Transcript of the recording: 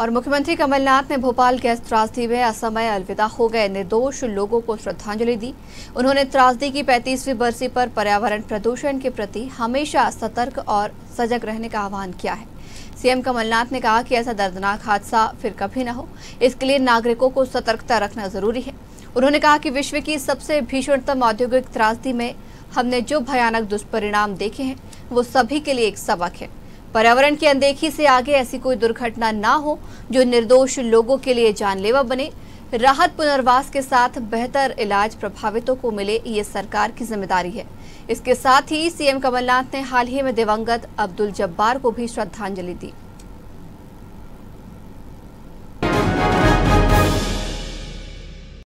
और मुख्यमंत्री कमलनाथ ने भोपाल के त्रासदी में असमय अलविदा हो गए निर्दोष लोगों को श्रद्धांजलि दी उन्होंने त्रासदी की पैंतीसवीं बरसी पर पर्यावरण प्रदूषण के प्रति हमेशा सतर्क और सजग रहने का आह्वान किया है सीएम कमलनाथ ने कहा कि ऐसा दर्दनाक हादसा फिर कभी न हो इसके लिए नागरिकों को सतर्कता रखना जरूरी है उन्होंने कहा कि विश्व की सबसे भीषणतम औद्योगिक त्रासदी में हमने जो भयानक दुष्परिणाम देखे हैं वो सभी के लिए एक सबक है पर्यावरण की अनदेखी से आगे ऐसी कोई दुर्घटना ना हो जो निर्दोष लोगों के लिए जानलेवा बने राहत पुनर्वास के साथ बेहतर इलाज प्रभावितों को मिले ये सरकार की जिम्मेदारी है इसके साथ ही सीएम कमलनाथ ने हाल ही में दिवंगत अब्दुल जब्बार को भी श्रद्धांजलि दी